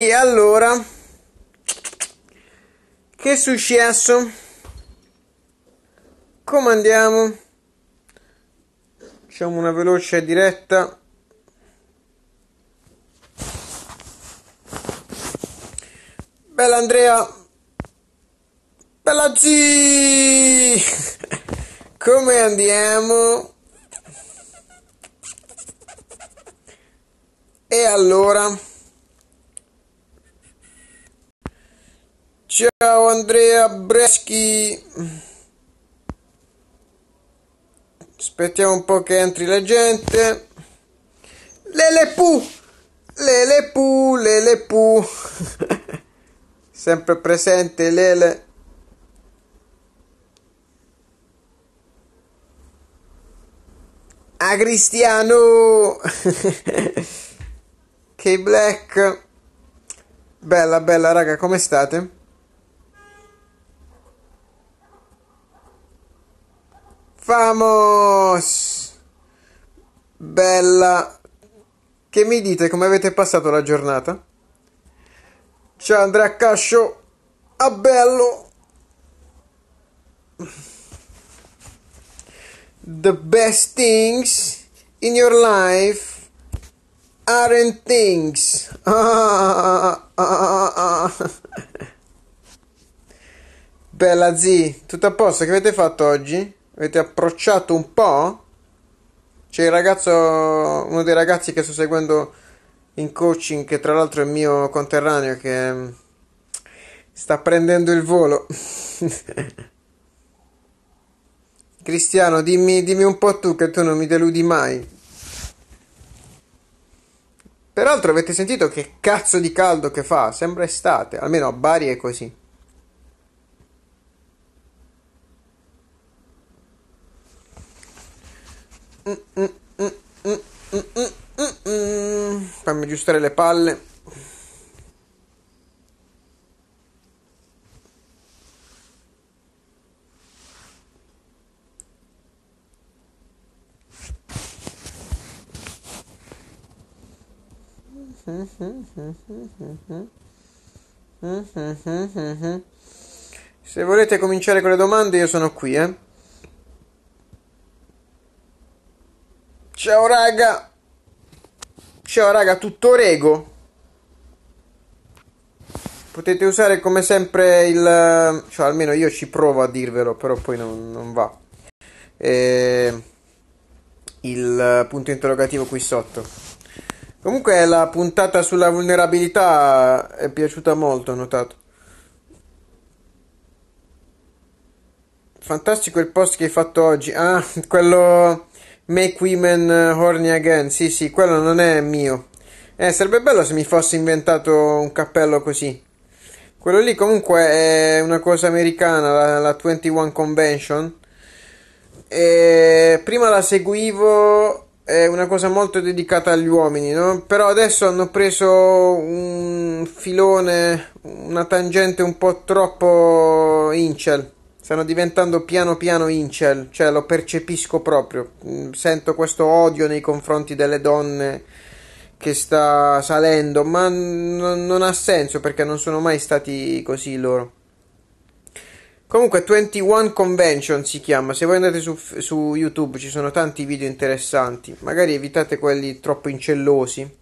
E allora? Che è successo? Come andiamo? Facciamo una veloce diretta. Bella Andrea! Bella G! Come andiamo? E allora? Ciao Andrea Breschi. Aspettiamo un po' che entri la gente. Lelepu! Lelepu, Lelepu. Sempre presente Lele. A Cristiano! K-Black. Bella, bella, raga, come state? Vamos! Bella! Che mi dite come avete passato la giornata? Ciao Andrea Cascio! A bello! The best things in your life aren't things. Ah, ah, ah, Bella Z, tutto a posto? Che avete fatto oggi? Avete approcciato un po'? C'è il ragazzo, uno dei ragazzi che sto seguendo in coaching, che tra l'altro è il mio conterraneo, che mm, sta prendendo il volo. Cristiano, dimmi, dimmi un po' tu che tu non mi deludi mai. Peraltro avete sentito che cazzo di caldo che fa? Sembra estate, almeno a Bari è così. Fammi aggiustare le palle. Se volete cominciare con le domande, io sono qui, eh. Ciao raga. Ciao raga, tutto rego. Potete usare come sempre il... Cioè almeno io ci provo a dirvelo, però poi non, non va. E... Il punto interrogativo qui sotto. Comunque la puntata sulla vulnerabilità è piaciuta molto, ho notato. Fantastico il post che hai fatto oggi. Ah, quello Make Women eh, Horny Again. Sì, sì, quello non è mio. Eh, sarebbe bello se mi fossi inventato un cappello così. Quello lì comunque è una cosa americana, la, la 21 Convention. E prima la seguivo, è una cosa molto dedicata agli uomini, no? però adesso hanno preso un filone, una tangente un po' troppo incel. Stanno diventando piano piano incel, cioè lo percepisco proprio. Mm, sento questo odio nei confronti delle donne che sta salendo, ma n- non ha senso perché non sono mai stati così loro. Comunque 21 Convention si chiama, se voi andate su, su YouTube ci sono tanti video interessanti, magari evitate quelli troppo incellosi.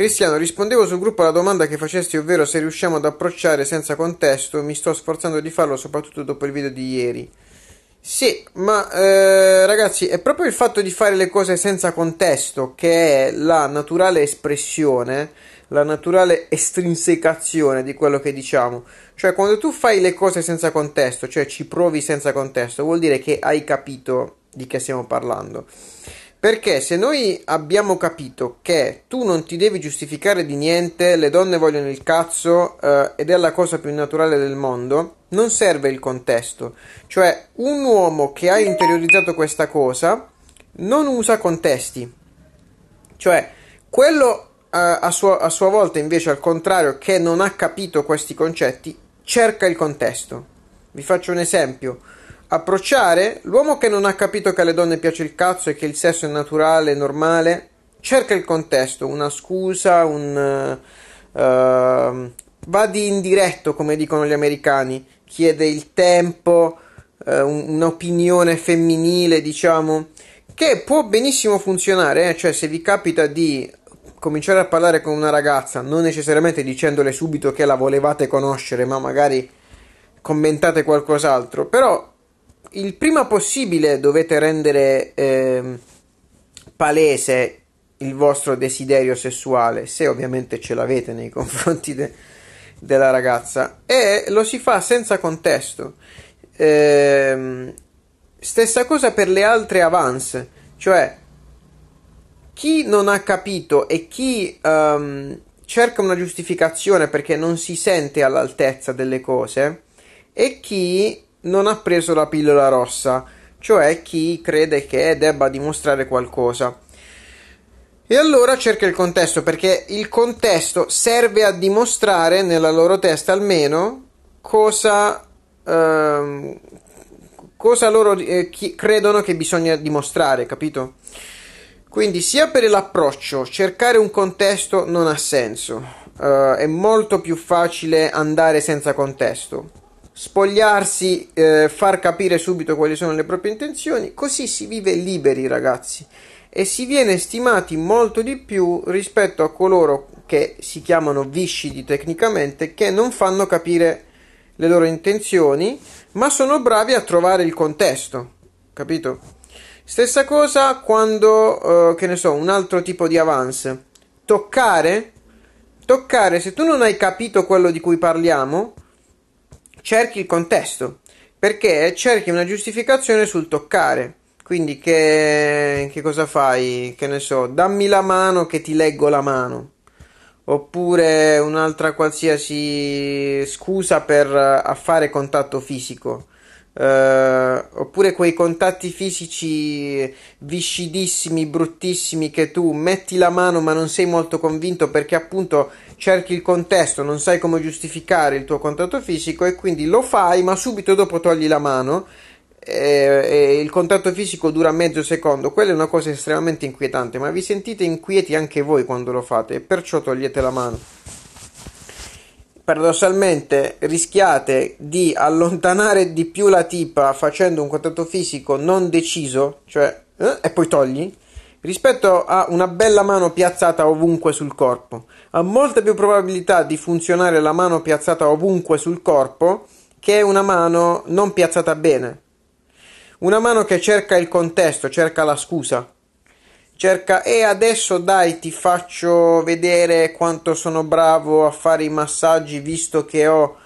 Cristiano, rispondevo sul gruppo alla domanda che facesti, ovvero se riusciamo ad approcciare senza contesto, mi sto sforzando di farlo soprattutto dopo il video di ieri. Sì, ma eh, ragazzi, è proprio il fatto di fare le cose senza contesto che è la naturale espressione, la naturale estrinsecazione di quello che diciamo. Cioè, quando tu fai le cose senza contesto, cioè ci provi senza contesto, vuol dire che hai capito di che stiamo parlando. Perché se noi abbiamo capito che tu non ti devi giustificare di niente, le donne vogliono il cazzo eh, ed è la cosa più naturale del mondo, non serve il contesto. Cioè un uomo che ha interiorizzato questa cosa non usa contesti. Cioè quello eh, a, sua, a sua volta invece al contrario che non ha capito questi concetti cerca il contesto. Vi faccio un esempio Approcciare? L'uomo che non ha capito che alle donne piace il cazzo e che il sesso è naturale, normale, cerca il contesto, una scusa, un... Uh, va di indiretto, come dicono gli americani, chiede il tempo, uh, un'opinione femminile, diciamo, che può benissimo funzionare, eh? cioè se vi capita di cominciare a parlare con una ragazza, non necessariamente dicendole subito che la volevate conoscere, ma magari commentate qualcos'altro, però il prima possibile dovete rendere eh, palese il vostro desiderio sessuale, se ovviamente ce l'avete nei confronti de, della ragazza, e lo si fa senza contesto. Eh, stessa cosa per le altre avance, cioè chi non ha capito e chi um, cerca una giustificazione perché non si sente all'altezza delle cose e chi non ha preso la pillola rossa, cioè chi crede che debba dimostrare qualcosa. E allora cerca il contesto, perché il contesto serve a dimostrare, nella loro testa almeno, cosa, ehm, cosa loro eh, credono che bisogna dimostrare, capito? Quindi sia per l'approccio, cercare un contesto non ha senso, eh, è molto più facile andare senza contesto spogliarsi, eh, far capire subito quali sono le proprie intenzioni, così si vive liberi ragazzi e si viene stimati molto di più rispetto a coloro che si chiamano viscidi tecnicamente che non fanno capire le loro intenzioni ma sono bravi a trovare il contesto, capito? Stessa cosa quando, eh, che ne so, un altro tipo di avance, toccare, toccare, se tu non hai capito quello di cui parliamo, cerchi il contesto, perché cerchi una giustificazione sul toccare. Quindi che, che cosa fai? Che ne so, dammi la mano che ti leggo la mano oppure un'altra qualsiasi scusa per eh, fare contatto fisico eh, oppure quei contatti fisici viscidissimi, bruttissimi che tu metti la mano ma non sei molto convinto perché appunto cerchi il contesto, non sai come giustificare il tuo contatto fisico e quindi lo fai ma subito dopo togli la mano eh, e, il contatto fisico dura mezzo secondo, quella è una cosa estremamente inquietante, ma vi sentite inquieti anche voi quando lo fate e perciò togliete la mano paradossalmente rischiate di allontanare di più la tipa facendo un contatto fisico non deciso, cioè eh, e poi togli, rispetto a una bella mano piazzata ovunque sul corpo. Ha molte più probabilità di funzionare la mano piazzata ovunque sul corpo che una mano non piazzata bene. Una mano che cerca il contesto, cerca la scusa cerca e adesso dai ti faccio vedere quanto sono bravo a fare i massaggi visto che ho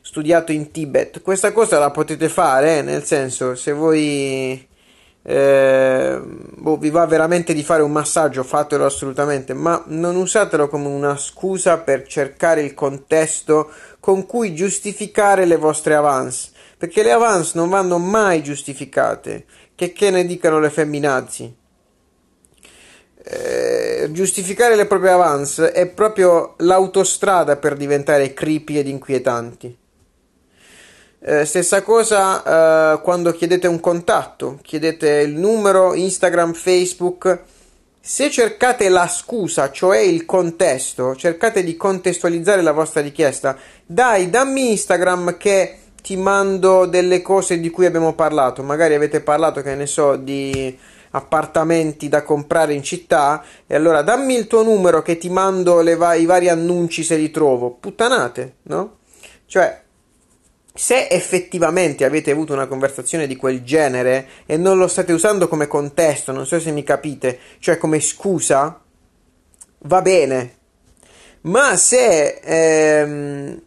studiato in Tibet questa cosa la potete fare eh? nel senso se voi eh, boh, vi va veramente di fare un massaggio fatelo assolutamente ma non usatelo come una scusa per cercare il contesto con cui giustificare le vostre avance perché le avance non vanno mai giustificate che che ne dicano le femminazzi eh, giustificare le proprie avance è proprio l'autostrada per diventare creepy ed inquietanti. Eh, stessa cosa eh, quando chiedete un contatto, chiedete il numero, Instagram, Facebook. Se cercate la scusa, cioè il contesto, cercate di contestualizzare la vostra richiesta. Dai, dammi Instagram che ti mando delle cose di cui abbiamo parlato. Magari avete parlato, che ne so, di appartamenti da comprare in città e allora dammi il tuo numero che ti mando va- i vari annunci se li trovo. Puttanate, no? Cioè, se effettivamente avete avuto una conversazione di quel genere e non lo state usando come contesto, non so se mi capite, cioè come scusa, va bene. Ma se... Ehm,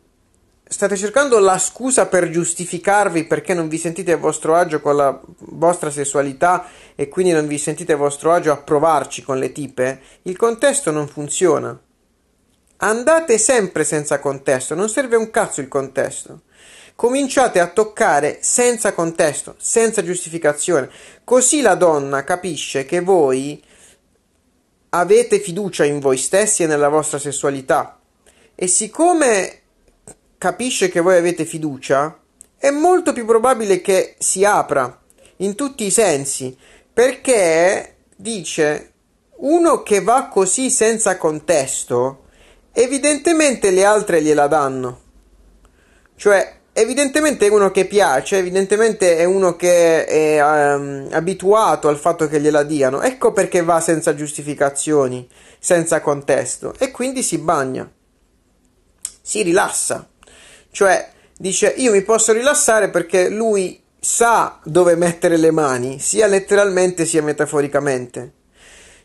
state cercando la scusa per giustificarvi perché non vi sentite a vostro agio con la vostra sessualità e quindi non vi sentite a vostro agio a provarci con le tipe, il contesto non funziona. Andate sempre senza contesto, non serve un cazzo il contesto. Cominciate a toccare senza contesto, senza giustificazione. Così la donna capisce che voi avete fiducia in voi stessi e nella vostra sessualità. E siccome capisce che voi avete fiducia, è molto più probabile che si apra in tutti i sensi, perché dice uno che va così senza contesto, evidentemente le altre gliela danno. Cioè, evidentemente è uno che piace, evidentemente è uno che è um, abituato al fatto che gliela diano. Ecco perché va senza giustificazioni, senza contesto e quindi si bagna. Si rilassa. Cioè, dice, io mi posso rilassare perché lui sa dove mettere le mani, sia letteralmente sia metaforicamente.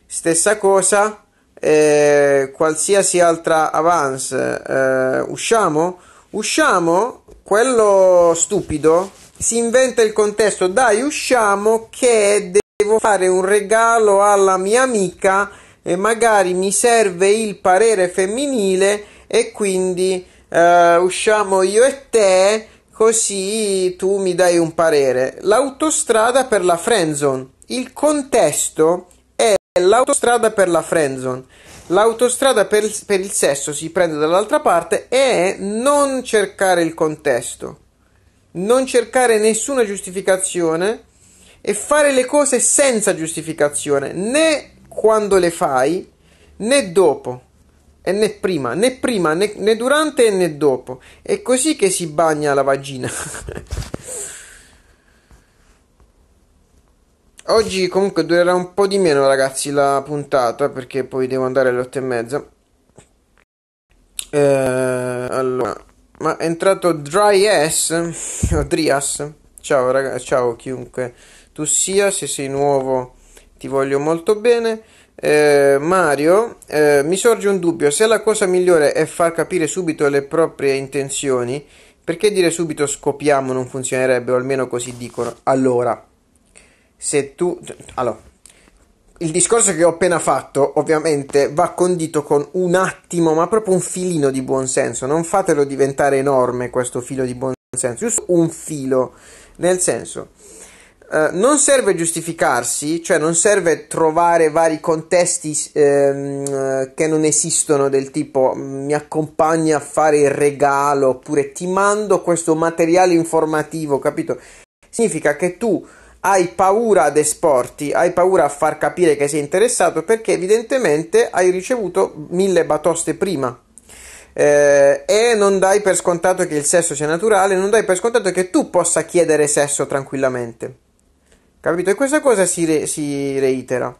Stessa cosa, eh, qualsiasi altra avance, eh, usciamo, usciamo, quello stupido si inventa il contesto, dai usciamo che devo fare un regalo alla mia amica e magari mi serve il parere femminile e quindi uh, usciamo io e te, così tu mi dai un parere. L'autostrada per la friendzone. Il contesto è l'autostrada per la friendzone. L'autostrada per, per il sesso si prende dall'altra parte e non cercare il contesto, non cercare nessuna giustificazione e fare le cose senza giustificazione, né quando le fai né dopo. E né prima, né prima, né, né durante né dopo. È così che si bagna la vagina. Oggi comunque durerà un po' di meno ragazzi la puntata perché poi devo andare alle otto e mezza. Eh, allora, ma è entrato Dry Ass o Drias. Ciao ragazzi, ciao chiunque tu sia, se sei nuovo ti voglio molto bene eh, Mario, eh, mi sorge un dubbio, se la cosa migliore è far capire subito le proprie intenzioni, perché dire subito scopiamo non funzionerebbe, o almeno così dicono. Allora, se tu... Allora, il discorso che ho appena fatto ovviamente va condito con un attimo, ma proprio un filino di buonsenso. Non fatelo diventare enorme questo filo di buonsenso, giusto un filo. Nel senso, eh, non serve giustificarsi, cioè non serve trovare vari contesti ehm, eh, che non esistono del tipo mm, mi accompagni a fare il regalo oppure ti mando questo materiale informativo, capito? Significa che tu hai paura ad esporti, hai paura a far capire che sei interessato perché evidentemente hai ricevuto mille batoste prima. Eh, e non dai per scontato che il sesso sia naturale, non dai per scontato che tu possa chiedere sesso tranquillamente. Capito? E questa cosa si, re- si reitera.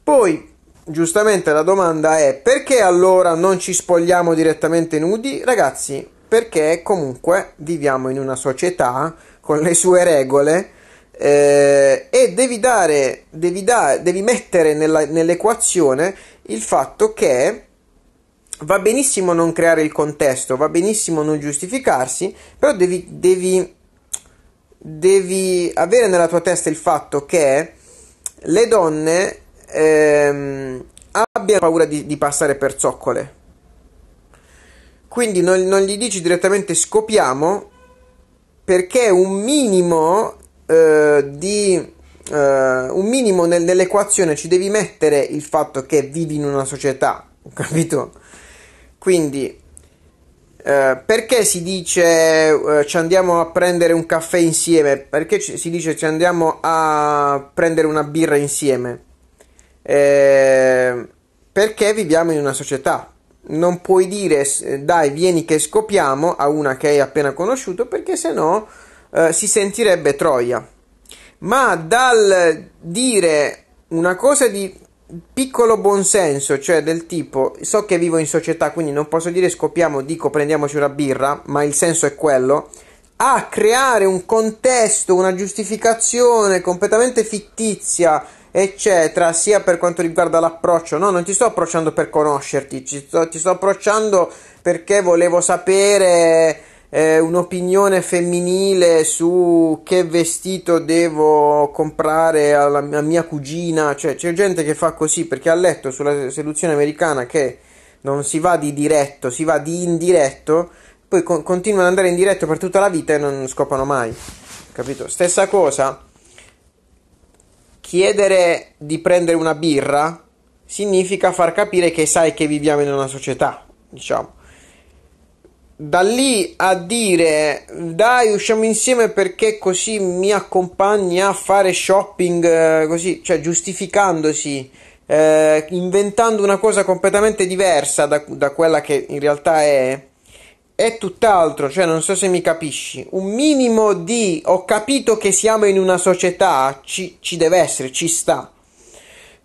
Poi, giustamente la domanda è perché allora non ci spogliamo direttamente nudi? Ragazzi, perché comunque viviamo in una società con le sue regole eh, e devi dare, devi, da, devi mettere nella, nell'equazione il fatto che va benissimo non creare il contesto, va benissimo non giustificarsi, però devi, devi devi avere nella tua testa il fatto che le donne ehm, abbiano paura di, di, passare per zoccole. Quindi non, non, gli dici direttamente scopiamo perché un minimo eh, di... Eh, un minimo nel, nell'equazione ci devi mettere il fatto che vivi in una società, capito? Quindi eh, perché si dice eh, ci andiamo a prendere un caffè insieme? Perché ci, si dice ci andiamo a prendere una birra insieme? Eh, perché viviamo in una società. Non puoi dire dai, vieni che scopiamo a una che hai appena conosciuto perché se no eh, si sentirebbe troia. Ma dal dire una cosa di piccolo buonsenso, cioè del tipo so che vivo in società, quindi non posso dire scopiamo, dico prendiamoci una birra, ma il senso è quello a creare un contesto, una giustificazione completamente fittizia, eccetera, sia per quanto riguarda l'approccio. No, non ti sto approcciando per conoscerti, sto, ti sto approcciando perché volevo sapere eh, un'opinione femminile su che vestito devo comprare alla mia, mia cugina, cioè c'è gente che fa così perché ha letto sulla seduzione americana che non si va di diretto, si va di indiretto, poi con- continuano ad andare in diretto per tutta la vita e non scopano mai, capito? Stessa cosa, chiedere di prendere una birra significa far capire che sai che viviamo in una società, diciamo da lì a dire dai usciamo insieme perché così mi accompagni a fare shopping eh, così cioè giustificandosi eh, inventando una cosa completamente diversa da, da, quella che in realtà è è tutt'altro cioè non so se mi capisci un minimo di ho capito che siamo in una società ci, ci deve essere ci sta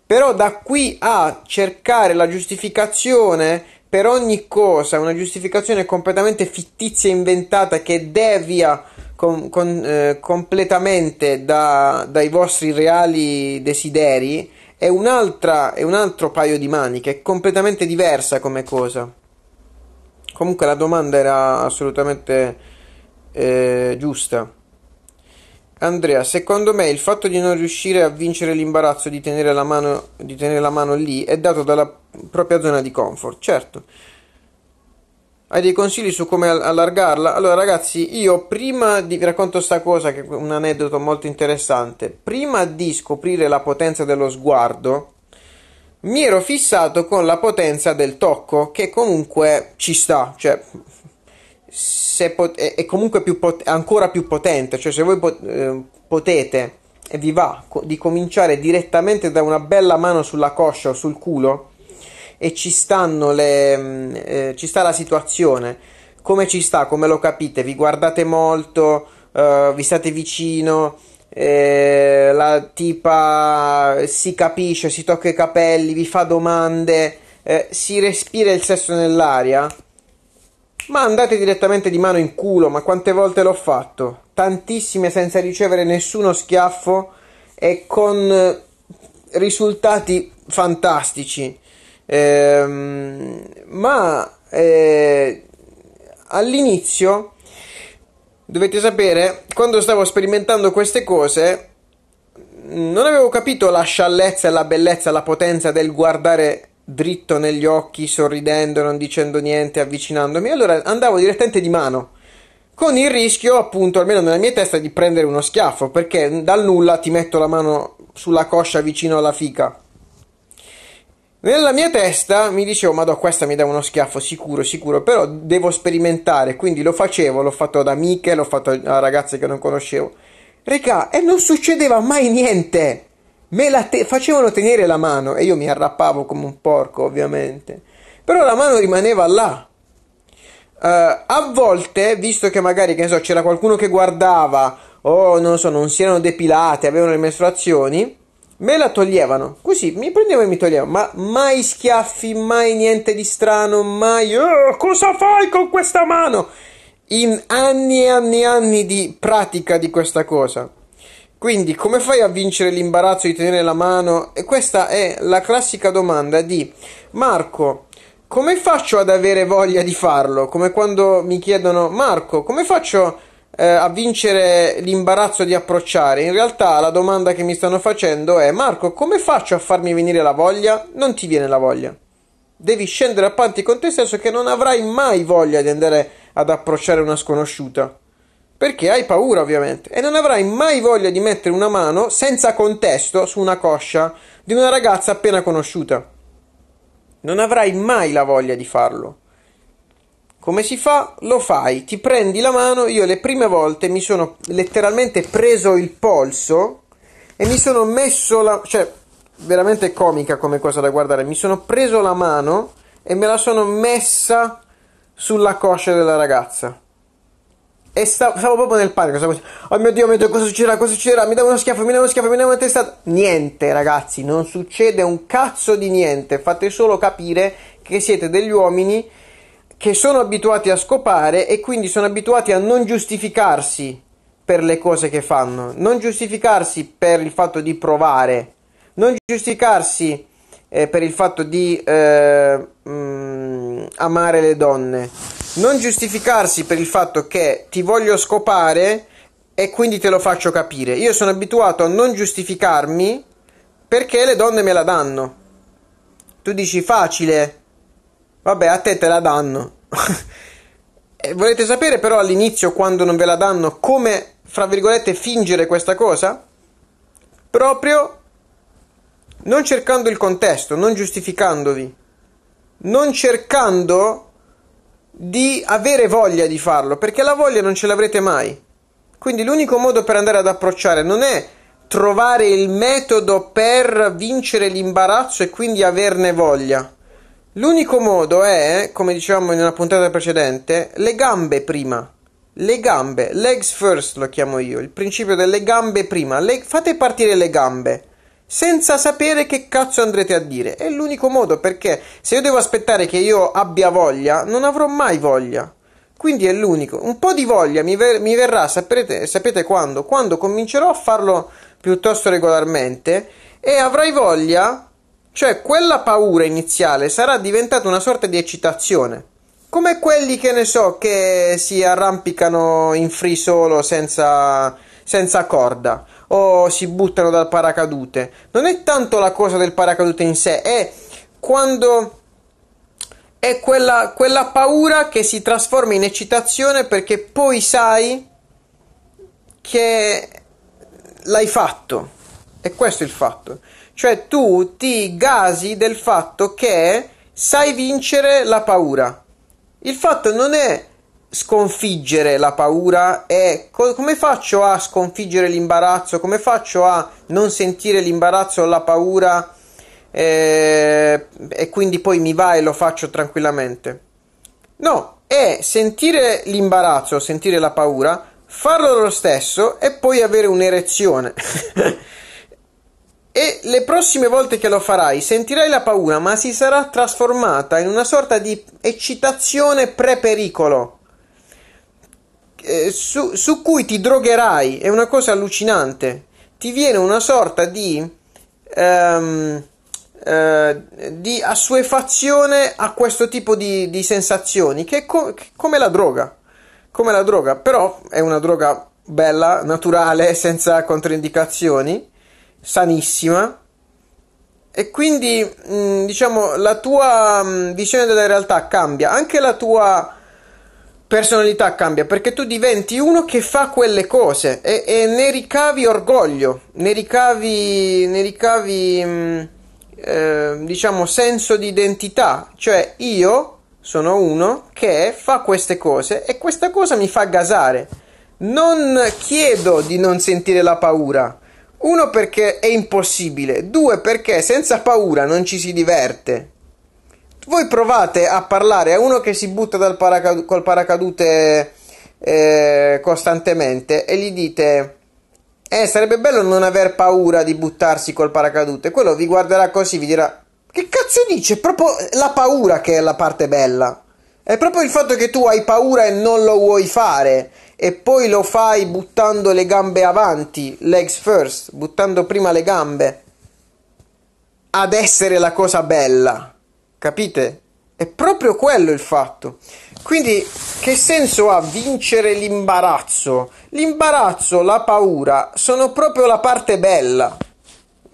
però da qui a cercare la giustificazione per ogni cosa una giustificazione completamente fittizia, inventata, che devia con, con, eh, completamente da, dai vostri reali desideri, è, è un altro paio di maniche, è completamente diversa come cosa. Comunque la domanda era assolutamente eh, giusta. Andrea, secondo me il fatto di non riuscire a vincere l'imbarazzo di tenere, la mano, di tenere la mano lì è dato dalla propria zona di comfort, certo. Hai dei consigli su come allargarla? Allora, ragazzi, io prima di vi racconto sta cosa che è un aneddoto molto interessante. Prima di scoprire la potenza dello sguardo, mi ero fissato con la potenza del tocco, che comunque ci sta, cioè pot- è comunque più pot- ancora più potente, cioè se voi pot- ehm, potete e vi va co- di cominciare direttamente da una bella mano sulla coscia o sul culo e ci stanno le mm, eh, ci sta la situazione, come ci sta, come lo capite, vi guardate molto, eh, vi state vicino, eh, la tipa si capisce, si tocca i capelli, vi fa domande, eh, si respira il sesso nell'aria. Ma andate direttamente di mano in culo, ma quante volte l'ho fatto? Tantissime senza ricevere nessuno schiaffo e con eh, risultati fantastici. Ehm, ma eh, all'inizio, dovete sapere, quando stavo sperimentando queste cose, non avevo capito la sciallezza, la bellezza, la potenza del guardare dritto negli occhi, sorridendo, non dicendo niente, avvicinandomi. Allora andavo direttamente di mano, con il rischio, appunto, almeno nella mia testa, di prendere uno schiaffo, perché dal nulla ti metto la mano sulla coscia vicino alla fica. Nella mia testa mi dicevo, ma questa mi dà uno schiaffo, sicuro, sicuro, però devo sperimentare, quindi lo facevo, l'ho fatto ad amiche, l'ho fatto a ragazze che non conoscevo. Regà, e non succedeva mai niente me la te- facevano tenere la mano e io mi arrappavo come un porco ovviamente, però la mano rimaneva là. Uh, a volte, visto che magari che so, c'era qualcuno che guardava o non so, non si erano depilate, avevano le mestruazioni, me la toglievano. Così mi prendevano e mi toglievano, ma mai schiaffi, mai niente di strano, mai oh, cosa fai con questa mano? In anni e anni e anni di pratica di questa cosa. Quindi come fai a vincere l'imbarazzo di tenere la mano? E questa è la classica domanda di Marco. Come faccio ad avere voglia di farlo? Come quando mi chiedono Marco, come faccio eh, a vincere l'imbarazzo di approcciare? In realtà la domanda che mi stanno facendo è Marco, come faccio a farmi venire la voglia? Non ti viene la voglia. Devi scendere a panti con te stesso che non avrai mai voglia di andare ad approcciare una sconosciuta. Perché hai paura, ovviamente, e non avrai mai voglia di mettere una mano senza contesto su una coscia di una ragazza appena conosciuta. Non avrai mai la voglia di farlo. Come si fa? Lo fai, ti prendi la mano. Io le prime volte mi sono letteralmente preso il polso e mi sono messo la. cioè, veramente comica come cosa da guardare. Mi sono preso la mano e me la sono messa sulla coscia della ragazza. E stavo, stavo proprio nel panico. Stavo, oh mio dio, mio dio, cosa succederà? Cosa succederà? Mi dà uno schiaffo, mi dà uno schiaffo, mi dà una testata. Niente, ragazzi, non succede un cazzo di niente. Fate solo capire che siete degli uomini che sono abituati a scopare e quindi sono abituati a non giustificarsi per le cose che fanno, non giustificarsi per il fatto di provare, non giustificarsi eh, per il fatto di eh, mh, mm, amare le donne non giustificarsi per il fatto che ti voglio scopare e quindi te lo faccio capire. Io sono abituato a non giustificarmi perché le donne me la danno. Tu dici facile, vabbè a te te la danno. volete sapere però all'inizio quando non ve la danno come, fra virgolette, fingere questa cosa? Proprio non cercando il contesto, non giustificandovi, non cercando di avere voglia di farlo, perché la voglia non ce l'avrete mai. Quindi l'unico modo per andare ad approcciare non è trovare il metodo per vincere l'imbarazzo e quindi averne voglia. L'unico modo è, come dicevamo in una puntata precedente, le gambe prima. Le gambe, legs first lo chiamo io, il principio delle gambe prima. Le, fate partire le gambe senza sapere che cazzo andrete a dire. È l'unico modo perché se io devo aspettare che io abbia voglia, non avrò mai voglia. Quindi è l'unico. Un po' di voglia mi, ver- mi verrà, saprete, sapete quando? Quando comincerò a farlo piuttosto regolarmente e avrai voglia, cioè quella paura iniziale sarà diventata una sorta di eccitazione. Come quelli che ne so che si arrampicano in free solo senza, senza corda o oh, si buttano dal paracadute. Non è tanto la cosa del paracadute in sé, è quando è quella, quella paura che si trasforma in eccitazione perché poi sai che l'hai fatto. E questo è il fatto. Cioè tu ti gasi del fatto che sai vincere la paura. Il fatto non è sconfiggere la paura e co- come faccio a sconfiggere l'imbarazzo, come faccio a non sentire l'imbarazzo o la paura eh, e quindi poi mi va e lo faccio tranquillamente. No, è sentire l'imbarazzo, sentire la paura, farlo lo stesso e poi avere un'erezione. e le prossime volte che lo farai sentirai la paura, ma si sarà trasformata in una sorta di eccitazione pre-pericolo eh, su, su, cui ti drogherai, è una cosa allucinante, ti viene una sorta di, ehm, eh, di assuefazione a questo tipo di, di sensazioni, che è co- come la droga, come la droga, però è una droga bella, naturale, senza controindicazioni, sanissima. E quindi, mm, diciamo, la tua mm, visione della realtà cambia, anche la tua personalità cambia perché tu diventi uno che fa quelle cose e, e ne ricavi orgoglio, ne ricavi, ne ricavi mh, mm, eh, diciamo senso di identità, cioè io sono uno che fa queste cose e questa cosa mi fa gasare. Non chiedo di non sentire la paura. Uno perché è impossibile, due perché senza paura non ci si diverte voi provate a parlare a uno che si butta dal paracadute, col paracadute eh, costantemente e gli dite eh sarebbe bello non aver paura di buttarsi col paracadute quello vi guarderà così vi dirà che cazzo dice? È proprio la paura che è la parte bella è proprio il fatto che tu hai paura e non lo vuoi fare e poi lo fai buttando le gambe avanti legs first buttando prima le gambe ad essere la cosa bella Capite? È proprio quello il fatto. Quindi che senso ha vincere l'imbarazzo? L'imbarazzo, la paura sono proprio la parte bella.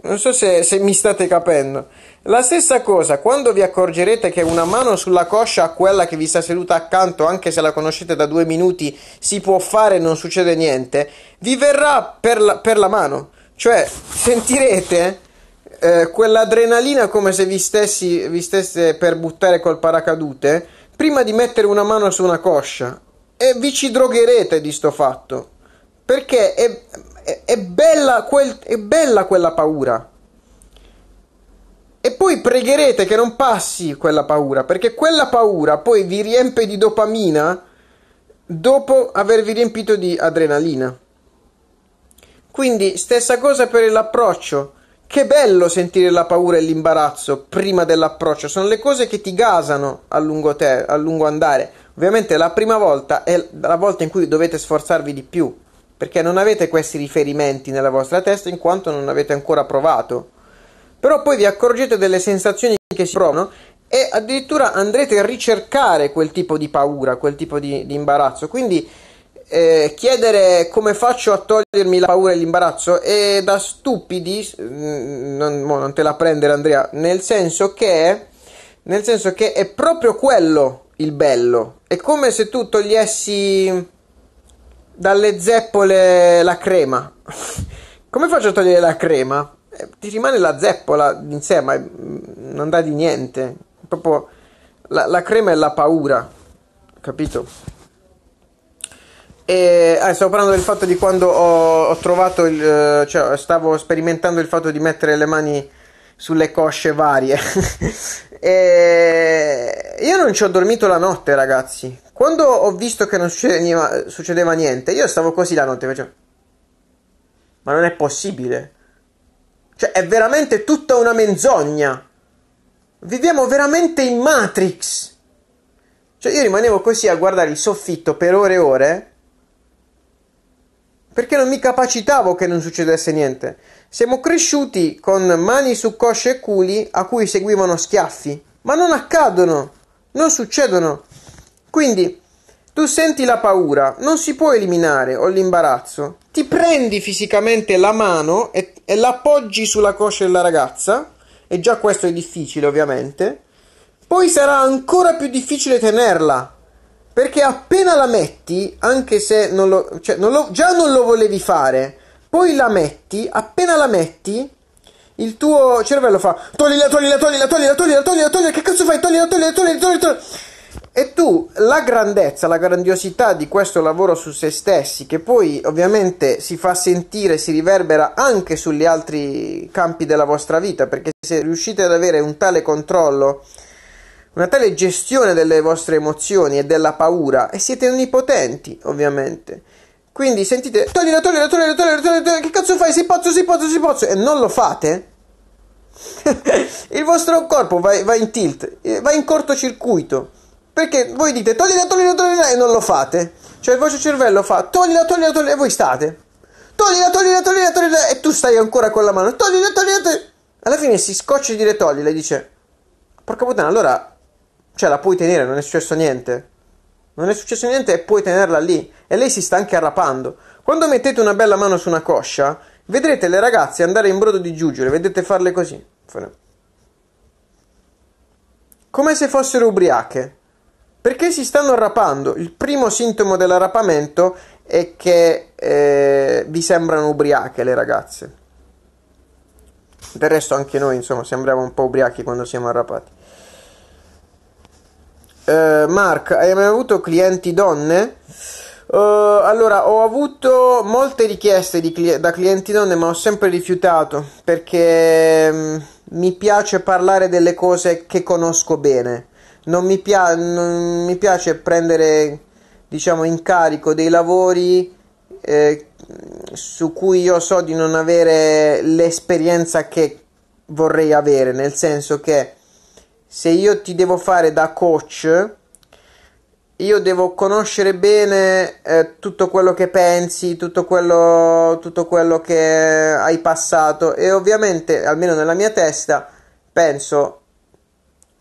Non so se, se, mi state capendo. La stessa cosa, quando vi accorgerete che una mano sulla coscia a quella che vi sta seduta accanto, anche se la conoscete da due minuti, si può fare e non succede niente, vi verrà per la, per la mano. Cioè, sentirete eh, quell'adrenalina come se vi, stessi, vi stesse per buttare col paracadute prima di mettere una mano su una coscia e vi ci drogherete di sto fatto perché è, è, è, bella, quel, è bella quella paura e poi pregherete che non passi quella paura perché quella paura poi vi riempie di dopamina dopo avervi riempito di adrenalina quindi stessa cosa per l'approccio che bello sentire la paura e l'imbarazzo prima dell'approccio, sono le cose che ti gasano a lungo, te, a lungo andare. Ovviamente la prima volta è la volta in cui dovete sforzarvi di più, perché non avete questi riferimenti nella vostra testa in quanto non avete ancora provato. Però poi vi accorgete delle sensazioni che si provano e addirittura andrete a ricercare quel tipo di paura, quel tipo di, di imbarazzo. Quindi eh, chiedere come faccio a togliermi la paura e l'imbarazzo è da stupidi, mm, non, non te la prendere Andrea, nel senso, che, nel senso che è proprio quello il bello. È come se tu togliessi dalle zeppole la crema. come faccio a togliere la crema? Eh, ti rimane la zeppola in sé, ma mm, non dà di niente. Proprio la, la crema è la paura, capito? E, ah, stavo parlando del fatto di quando ho, ho trovato il, eh, cioè, stavo sperimentando il fatto di mettere le mani sulle cosce varie. e io non ci ho dormito la notte, ragazzi. Quando ho visto che non succedeva, succedeva niente, io stavo così la notte, facevo... Ma non è possibile. Cioè, è veramente tutta una menzogna. Viviamo veramente in Matrix. Cioè, io rimanevo così a guardare il soffitto per ore e ore perché non mi capacitavo che non succedesse niente. Siamo cresciuti con mani su cosce e culi a cui seguivano schiaffi, ma non accadono, non succedono. Quindi tu senti la paura, non si può eliminare o l'imbarazzo. Ti prendi fisicamente la mano e, e l'appoggi sulla coscia della ragazza, e già questo è difficile ovviamente. Poi sarà ancora più difficile tenerla perché appena la metti, anche se non lo, cioè non lo, già non lo volevi fare, poi la metti, appena la metti, il tuo cervello fa togli la, toglila, toglila, toglila, toglila, toglila, toglila, toglila, che cazzo fai? Toglila, toglila, toglila, toglila, toglila. E tu la grandezza, la grandiosità di questo lavoro su se stessi, che poi ovviamente si fa sentire, si riverbera anche sugli altri campi della vostra vita, perché se riuscite ad avere un tale controllo una tale gestione delle vostre emozioni e della paura e siete onnipotenti, ovviamente. Quindi sentite, toglila, toglila, toglila, toglila, toglila, che cazzo fai? Sei pazzo, sei pazzo, sei pazzo e non lo fate. il vostro corpo va, va, in tilt, eh, va in cortocircuito. Perché voi dite toglila, toglila, toglila e non lo fate. Cioè il vostro cervello fa toglila, toglila, toglila e voi state. Toglila, toglila, toglila, toglila e tu stai ancora con la mano. Toglila, toglila, toglila. Alla fine si scoccia di dire toglila e dice porca puttana, allora cioè la puoi tenere, non è successo niente. Non è successo niente e puoi tenerla lì. E lei si sta anche arrapando. Quando mettete una bella mano su una coscia, vedrete le ragazze andare in brodo di giugio, le vedete farle così. Come se fossero ubriache. Perché si stanno arrapando. Il primo sintomo dell'arrapamento è che eh, vi sembrano ubriache le ragazze. Del resto anche noi, insomma, sembriamo un po' ubriachi quando siamo arrapati. Uh, Mark, hai mai avuto clienti donne? Uh, allora, ho avuto molte richieste cli- da clienti donne, ma ho sempre rifiutato perché um, mi piace parlare delle cose che conosco bene. Non mi, pia- non mi piace prendere, diciamo, in carico dei lavori eh, su cui io so di non avere l'esperienza che vorrei avere, nel senso che se io ti devo fare da coach, io devo conoscere bene eh, tutto quello che pensi, tutto quello, tutto quello che hai passato e ovviamente, almeno nella mia testa, penso,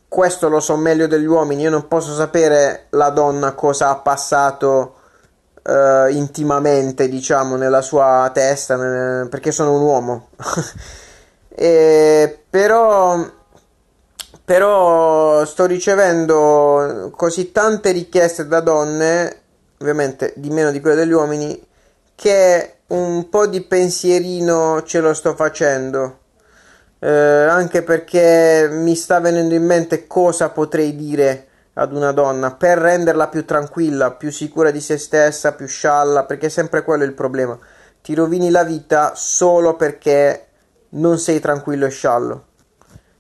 questo lo so meglio degli uomini, io non posso sapere la donna cosa ha passato eh, intimamente, diciamo, nella sua testa, perché sono un uomo. e, però però sto ricevendo così tante richieste da donne, ovviamente di meno di quelle degli uomini, che un po' di pensierino ce lo sto facendo. Eh, anche perché mi sta venendo in mente cosa potrei dire ad una donna per renderla più tranquilla, più sicura di se stessa, più scialla, perché è sempre quello il problema. Ti rovini la vita solo perché non sei tranquillo e sciallo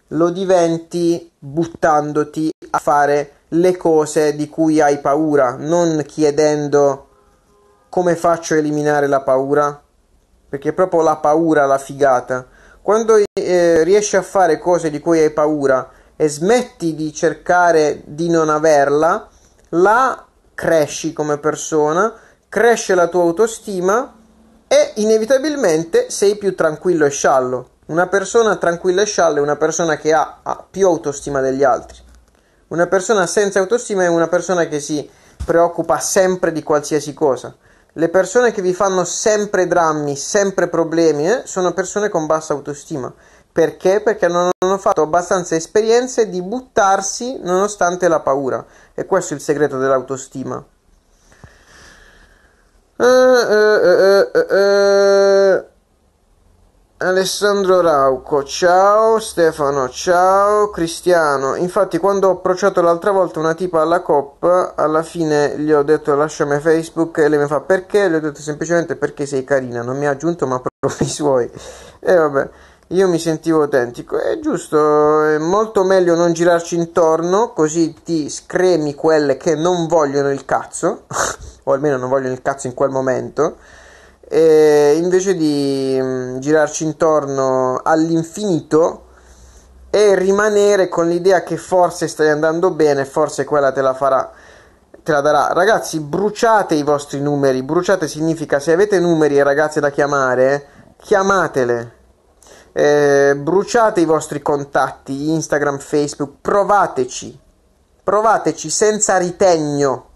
lo diventi buttandoti a fare le cose di cui hai paura, non chiedendo come faccio a eliminare la paura, perché è proprio la paura la figata. Quando eh, riesci a fare cose di cui hai paura e smetti di cercare di non averla, la cresci come persona, cresce la tua autostima e inevitabilmente sei più tranquillo e sciallo. Una persona tranquilla e scialla è una persona che ha, ha più autostima degli altri. Una persona senza autostima è una persona che si preoccupa sempre di qualsiasi cosa. Le persone che vi fanno sempre drammi, sempre problemi, eh, sono persone con bassa autostima. Perché? Perché non hanno fatto abbastanza esperienze di buttarsi nonostante la paura. E questo è il segreto dell'autostima. Uh, uh, uh, Alessandro Rauco, ciao Stefano, ciao Cristiano. Infatti, quando ho approcciato l'altra volta una tipa alla coppa, alla fine gli ho detto lasciami Facebook e lei mi fa perché? Le ho detto semplicemente perché sei carina, non mi ha aggiunto ma proprio i suoi. E vabbè, io mi sentivo autentico. È giusto, è molto meglio non girarci intorno, così ti scremi quelle che non vogliono il cazzo, o almeno non vogliono il cazzo in quel momento eh, invece di mm, girarci intorno all'infinito e rimanere con l'idea che forse stai andando bene, forse quella te la farà te la darà. Ragazzi, bruciate i vostri numeri. Bruciate significa se avete numeri e ragazze da chiamare, chiamatele. Eh, bruciate i vostri contatti, Instagram, Facebook, provateci. Provateci senza ritegno.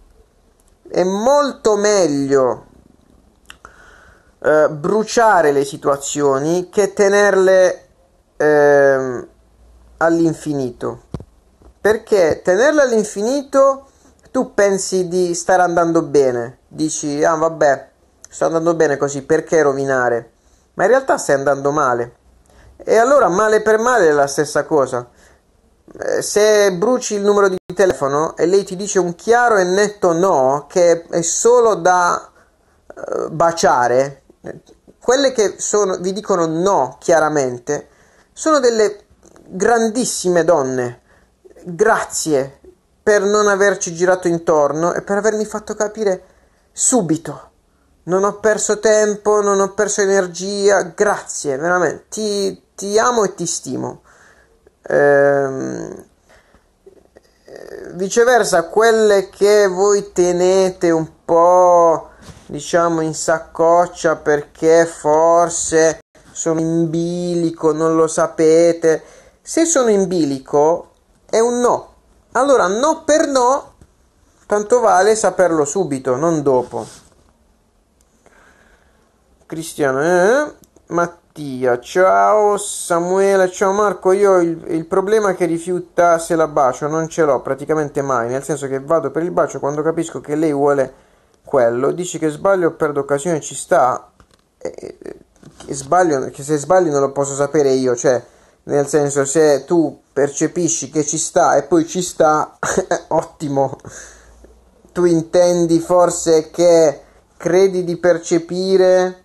È molto meglio eh, bruciare le situazioni che tenerle eh, all'infinito. Perché tenerle all'infinito tu pensi di stare andando bene, dici ah vabbè, sto andando bene così, perché rovinare? Ma in realtà stai andando male. E allora male per male è la stessa cosa. Eh, se bruci il numero di telefono e lei ti dice un chiaro e netto no che è solo da eh, baciare, quelle che sono, vi dicono no chiaramente sono delle grandissime donne. Grazie per non averci girato intorno e per avermi fatto capire subito. Non ho perso tempo, non ho perso energia. Grazie, veramente. Ti, ti amo e ti stimo. Ehm, viceversa, quelle che voi tenete un po' diciamo in saccoccia perché forse sono in bilico, non lo sapete. Se sono in bilico è un no. Allora no per no, tanto vale saperlo subito, non dopo. Cristiano, eh? Mattia, ciao Samuele, ciao Marco, io il, il problema che rifiuta se la bacio, non ce l'ho praticamente mai, nel senso che vado per il bacio quando capisco che lei vuole quello, dici che sbaglio perdo occasione, ci sta, che, sbaglio, che se sbagli non lo posso sapere io, cioè nel senso se tu percepisci che ci sta e poi ci sta, ottimo, tu intendi forse che credi di percepire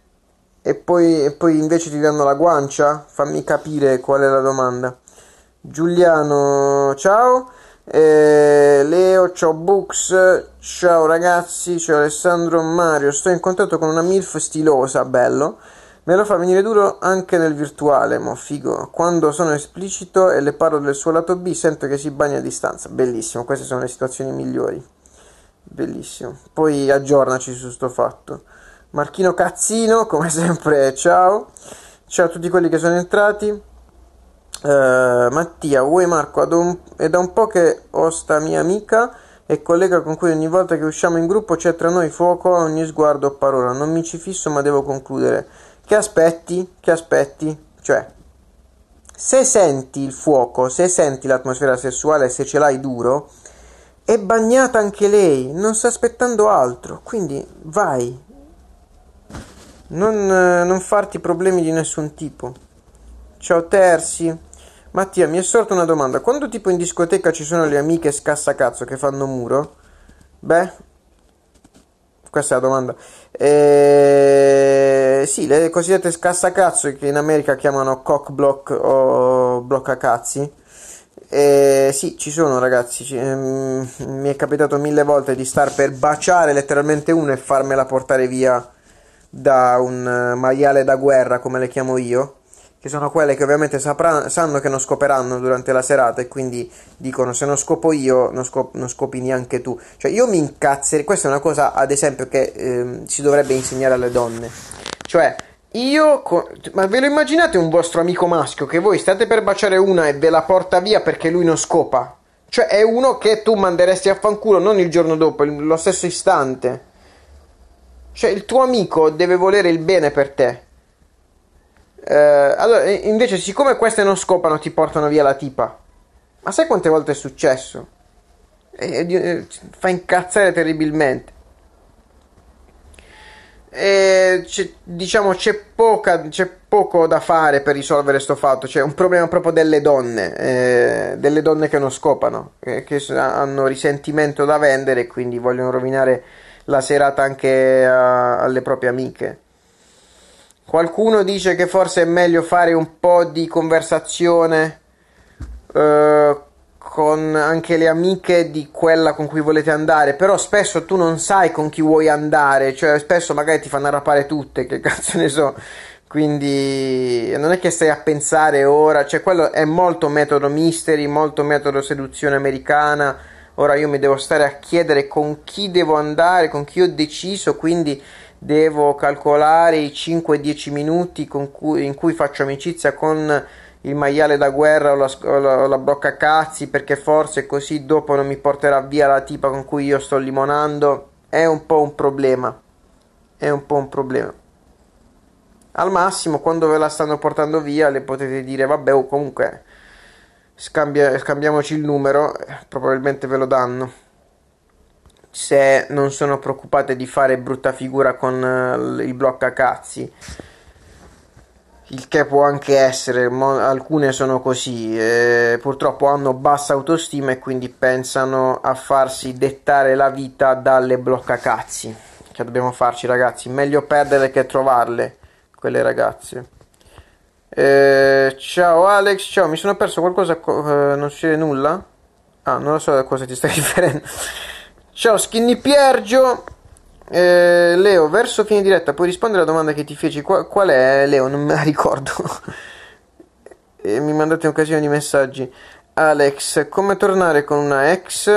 e poi, e poi invece ti danno la guancia? Fammi capire qual è la domanda. Giuliano, ciao. Eh, Leo, ciao Books, ciao ragazzi, ciao Alessandro, Mario, sto in contatto con una MILF stilosa, bello. Me lo fa venire duro anche nel virtuale, mo figo. Quando sono esplicito e le parlo del suo lato B, sento che si bagna a distanza. Bellissimo, queste sono le situazioni migliori. Bellissimo. Poi aggiornaci su sto fatto. Marchino Cazzino, come sempre, ciao. Ciao a tutti quelli che sono entrati. Eh, Mattia, uè Marco, un, è da un po' che ho sta mia amica e collega con cui ogni volta che usciamo in gruppo c'è tra noi fuoco a ogni sguardo o parola. Non mi ci fisso ma devo concludere. Che aspetti? Che aspetti? Cioè, se senti il fuoco, se senti l'atmosfera sessuale, se ce l'hai duro, è bagnata anche lei, non sta aspettando altro. Quindi vai. Non, eh, non farti problemi di nessun tipo. Ciao Terzi. Mattia, mi è sorta una domanda. Quando tipo in discoteca ci sono le amiche scassacazzo che fanno muro? Beh, questa è la domanda. Eh, sì, le cosiddette scassacazzo che in America chiamano cock block o bloccacazzi. Eh, sì, ci sono ragazzi. C- ehm, mi è capitato mille volte di star per baciare letteralmente uno e farmela portare via da un eh, maiale da guerra, come le chiamo io che sono quelle che ovviamente sapranno, sanno che non scoperanno durante la serata e quindi dicono se non scopo io non, scop- non scopi neanche tu. Cioè io mi incazzerei, questa è una cosa ad esempio che ehm, si dovrebbe insegnare alle donne. Cioè io, co- ma ve lo immaginate un vostro amico maschio che voi state per baciare una e ve la porta via perché lui non scopa? Cioè è uno che tu manderesti a fanculo non il giorno dopo, lo stesso istante. Cioè il tuo amico deve volere il bene per te. Eh, allora, invece, siccome queste non scopano, ti portano via la tipa. Ma sai quante volte è successo? E, e, eh, fa incazzare terribilmente. E, c'è, diciamo c'è, poca, c'è poco da fare per risolvere questo fatto. C'è un problema proprio delle donne, eh, delle donne che non scopano, eh, che hanno risentimento da vendere e quindi vogliono rovinare la serata anche a, alle proprie amiche. Qualcuno dice che forse è meglio fare un po' di conversazione eh, con anche le amiche di quella con cui volete andare, però spesso tu non sai con chi vuoi andare, cioè spesso magari ti fanno rapare tutte, che cazzo ne so. Quindi non è che stai a pensare ora, cioè quello è molto metodo mystery, molto metodo seduzione americana. Ora io mi devo stare a chiedere con chi devo andare, con chi ho deciso, quindi devo calcolare i 5-10 minuti cui, in cui faccio amicizia con il maiale da guerra o la, o la, o la brocca cazzi perché forse così dopo non mi porterà via la tipa con cui io sto limonando è un po' un problema è un po' un problema al massimo quando ve la stanno portando via le potete dire vabbè o comunque scambia, scambiamoci il numero eh, probabilmente ve lo danno se non sono preoccupate di fare brutta figura con eh, il blocca cazzi il che può anche essere, ma alcune sono così, eh, purtroppo hanno bassa autostima e quindi pensano a farsi dettare la vita dalle bloccacazzi. Che dobbiamo farci ragazzi, meglio perdere che trovarle, quelle ragazze. Eh, ciao Alex, ciao, mi sono perso qualcosa, eh, non succede nulla? Ah, non lo so a cosa ti stai riferendo. Ciao Skinny Piergio. Eh, Leo, verso fine diretta, puoi rispondere alla domanda che ti feci? Qua, qual è, Leo? Non me la ricordo. e mi mandate un casino di messaggi. Alex, come tornare con una ex?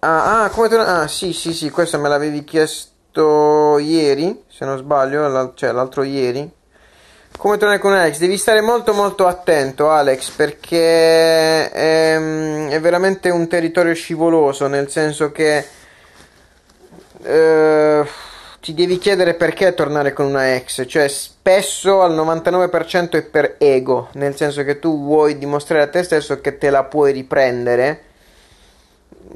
Ah, ah come tornare? Ah, sì, sì, sì, questa me l'avevi chiesto ieri, se non sbaglio, cioè l'altro ieri. Come tornare con Alex? Devi stare molto molto attento Alex perché è, ehm, è veramente un territorio scivoloso nel senso che eh, ti devi chiedere perché tornare con una ex, cioè spesso al 99% è per ego, nel senso che tu vuoi dimostrare a te stesso che te la puoi riprendere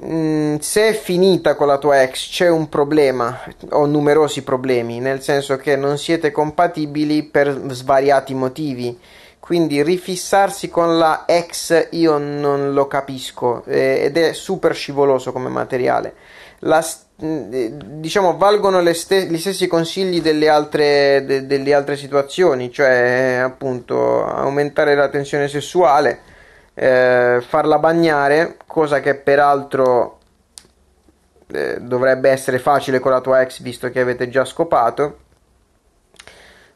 Mm, se è finita con la tua ex c'è un problema o numerosi problemi, nel senso che non siete compatibili per svariati motivi. Quindi rifissarsi con la ex io non lo capisco eh, ed è super scivoloso come materiale. La, mm, eh, diciamo valgono ste- gli stessi consigli delle altre, de- delle altre situazioni, cioè appunto aumentare la tensione sessuale eh, farla bagnare, cosa che peraltro eh, dovrebbe essere facile con la tua ex visto che avete già scopato.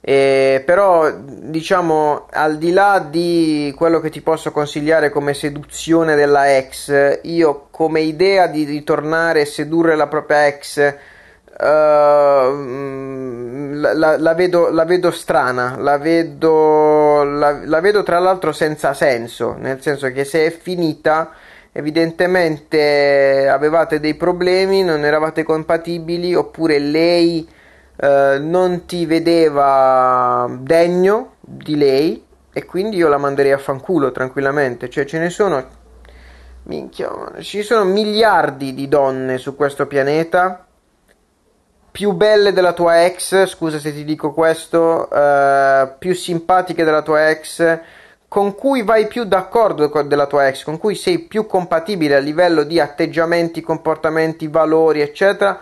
Eh, però diciamo al di là di quello che ti posso consigliare come seduzione della ex, io come idea di ritornare e sedurre la propria ex Ehm, la, la, vedo, la, vedo, strana, la vedo, la, la vedo tra l'altro senza senso, nel senso che se è finita evidentemente avevate dei problemi, non eravate compatibili oppure lei eh, non ti vedeva degno di lei e quindi io la manderei a fanculo tranquillamente, cioè ce ne sono minchia, ci sono miliardi di donne su questo pianeta più belle della tua ex, scusa se ti dico questo, eh, più simpatiche della tua ex, con cui vai più d'accordo con, della tua ex, con cui sei più compatibile a livello di atteggiamenti, comportamenti, valori, eccetera,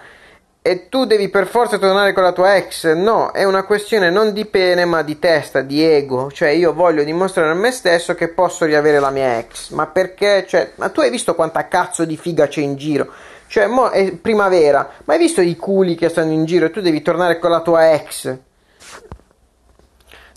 e tu devi per forza tornare con la tua ex. No, è una questione non di pene, ma di testa, di ego. Cioè, io voglio dimostrare a me stesso che posso riavere la mia ex. Ma perché? Cioè, ma tu hai visto quanta cazzo di figa c'è in giro? Cioè, mo è primavera, ma hai visto i culi che stanno in giro e tu devi tornare con la tua ex?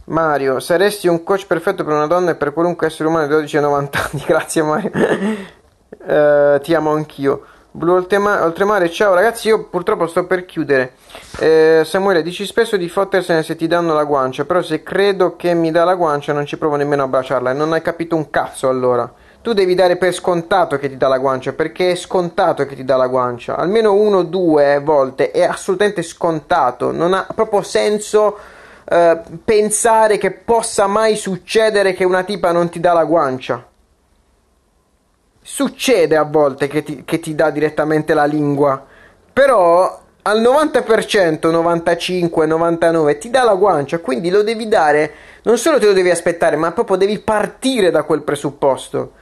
Mario, saresti un coach perfetto per una donna e per qualunque essere umano di 12 e 90 anni. Grazie Mario. uh, ti amo anch'io. Blu Oltremare, ciao ragazzi, io purtroppo sto per chiudere. Eh, Samuele, dici spesso di fottersene se ti danno la guancia, però se credo che mi dà la guancia non ci provo nemmeno a baciarla e non hai capito un cazzo allora tu devi dare per scontato che ti dà la guancia, perché è scontato che ti dà la guancia, almeno uno o due volte è assolutamente scontato, non ha proprio senso eh, pensare che possa mai succedere che una tipa non ti dà la guancia. Succede a volte che ti, che ti dà direttamente la lingua, però al 90%, 95, 99 ti dà la guancia, quindi lo devi dare, non solo te lo devi aspettare, ma proprio devi partire da quel presupposto.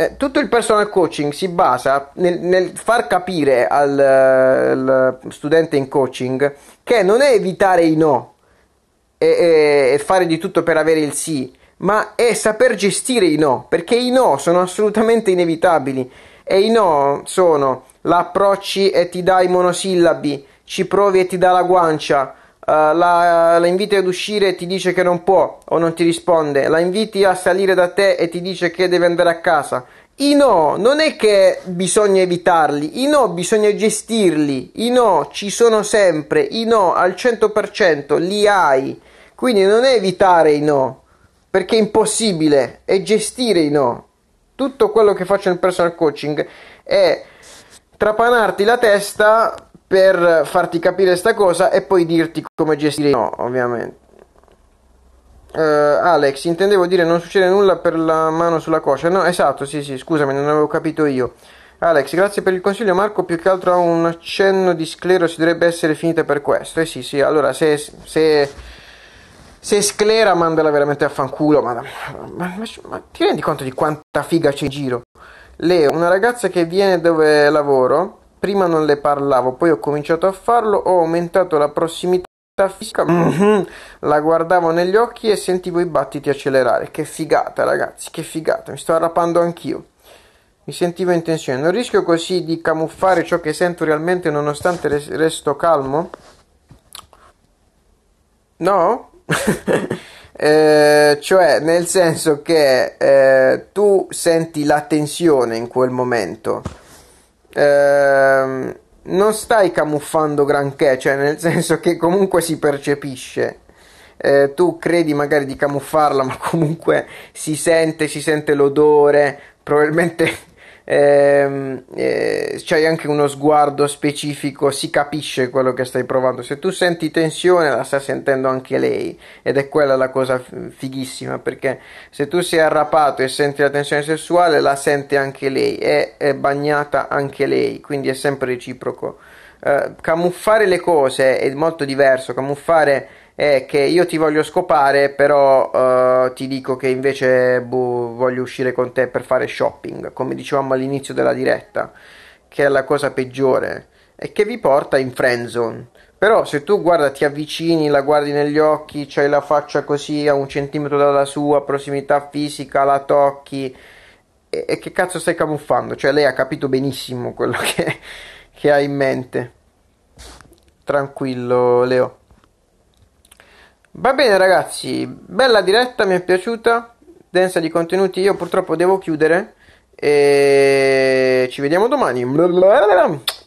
Eh, tutto il personal coaching si basa nel, nel far capire al, eh, al, studente in coaching che non è evitare i no e, e, e fare di tutto per avere il sì, ma è saper gestire i no, perché i no sono assolutamente inevitabili e i no sono l'approcci e ti dai i monosillabi, ci provi e ti dà la guancia, eh, la, la inviti ad uscire e ti dice che non può o non ti risponde, la inviti a salire da te e ti dice che deve andare a casa, i no non è che bisogna evitarli, i no bisogna gestirli, i no ci sono sempre, i no al 100% li hai, quindi non è evitare i no, perché è impossibile, è gestire i no. Tutto quello che faccio nel personal coaching è trapanarti la testa per farti capire sta cosa e poi dirti come gestire no, ovviamente. Uh, Alex, intendevo dire non succede nulla per la mano sulla coscia. No, esatto, sì, sì, scusami, non avevo capito io. Alex, grazie per il consiglio. Marco più che altro ha un accenno di sclero si dovrebbe essere finita per questo. Eh sì, sì, allora se, se, se sclera mandala veramente a fanculo, ma, ma, ma, ma ti rendi conto di quanta figa c'è in giro? Leo, una ragazza che viene dove lavoro Prima non le parlavo, poi ho cominciato a farlo, ho aumentato la prossimità fisica, mm-hmm. la guardavo negli occhi e sentivo i battiti accelerare. Che figata, ragazzi, che figata, mi sto arrapando anch'io. Mi sentivo in tensione. Non rischio così di camuffare ciò che sento realmente nonostante res- resto calmo? No? eh, cioè, nel senso che eh, tu senti la tensione in quel momento eh, non stai camuffando granché, cioè nel senso che comunque si percepisce. Eh, tu credi magari di camuffarla, ma comunque si sente, si sente l'odore, probabilmente eh, eh, c'hai anche uno sguardo specifico, si capisce quello che stai provando. Se tu senti tensione, la sta sentendo anche lei, ed è quella la cosa fighissima, perché se tu sei arrapato e senti la tensione sessuale, la sente anche lei, è, è bagnata anche lei, quindi è sempre reciproco. Eh, camuffare le cose è molto diverso, camuffare è che io ti voglio scopare, però uh, ti dico che invece boh, voglio uscire con te per fare shopping, come dicevamo all'inizio della diretta, che è la cosa peggiore e che vi porta in friendzone. Però se tu guarda, ti avvicini, la guardi negli occhi, c'hai la faccia così a un centimetro dalla sua, prossimità fisica, la tocchi, e, e che cazzo stai camuffando? Cioè lei ha capito benissimo quello che, che ha in mente. Tranquillo, Leo. Va bene ragazzi, bella diretta, mi è piaciuta, densa di contenuti, io purtroppo devo chiudere e ci vediamo domani. Blablabla.